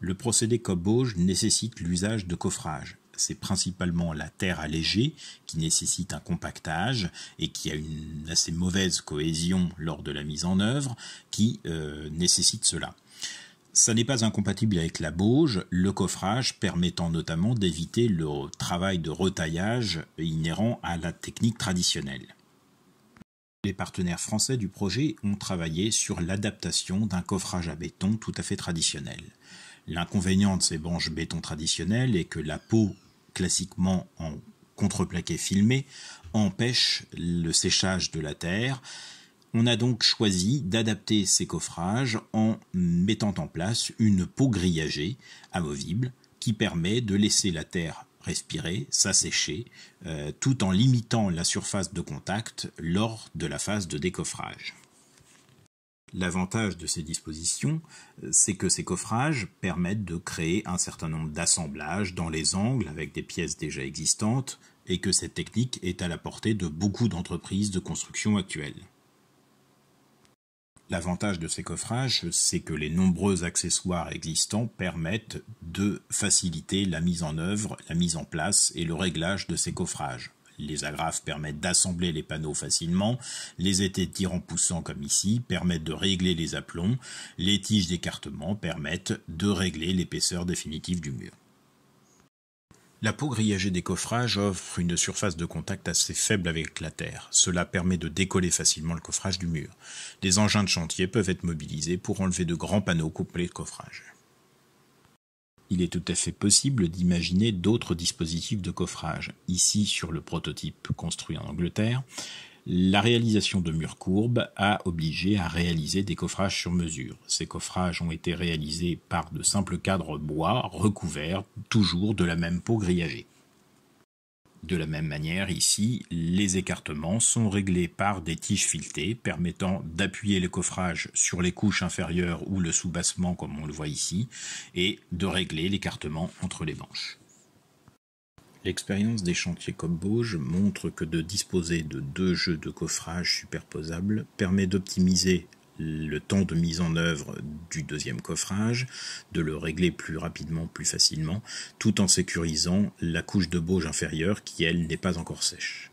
Le procédé Cobauge nécessite l'usage de coffrage. C'est principalement la terre allégée qui nécessite un compactage et qui a une assez mauvaise cohésion lors de la mise en œuvre qui euh, nécessite cela. Ça n'est pas incompatible avec la bauge, le coffrage permettant notamment d'éviter le travail de retaillage inhérent à la technique traditionnelle. Les partenaires français du projet ont travaillé sur l'adaptation d'un coffrage à béton tout à fait traditionnel. L'inconvénient de ces banches béton traditionnelles est que la peau, classiquement en contreplaqué filmé, empêche le séchage de la terre. On a donc choisi d'adapter ces coffrages en mettant en place une peau grillagée, amovible, qui permet de laisser la terre respirer, s'assécher, euh, tout en limitant la surface de contact lors de la phase de décoffrage. L'avantage de ces dispositions, euh, c'est que ces coffrages permettent de créer un certain nombre d'assemblages dans les angles avec des pièces déjà existantes, et que cette technique est à la portée de beaucoup d'entreprises de construction actuelles. L'avantage de ces coffrages, c'est que les nombreux accessoires existants permettent de faciliter la mise en œuvre, la mise en place et le réglage de ces coffrages. Les agrafes permettent d'assembler les panneaux facilement, les en poussant comme ici permettent de régler les aplombs, les tiges d'écartement permettent de régler l'épaisseur définitive du mur. La peau grillagée des coffrages offre une surface de contact assez faible avec la terre. Cela permet de décoller facilement le coffrage du mur. Des engins de chantier peuvent être mobilisés pour enlever de grands panneaux couplés de coffrage il est tout à fait possible d'imaginer d'autres dispositifs de coffrage. Ici, sur le prototype construit en Angleterre, la réalisation de murs courbes a obligé à réaliser des coffrages sur mesure. Ces coffrages ont été réalisés par de simples cadres bois recouverts toujours de la même peau grillagée. De la même manière, ici, les écartements sont réglés par des tiges filetées permettant d'appuyer le coffrage sur les couches inférieures ou le soubassement comme on le voit ici, et de régler l'écartement entre les manches. L'expérience des chantiers Bauge montre que de disposer de deux jeux de coffrage superposables permet d'optimiser le temps de mise en œuvre du deuxième coffrage, de le régler plus rapidement, plus facilement, tout en sécurisant la couche de bauge inférieure qui, elle, n'est pas encore sèche.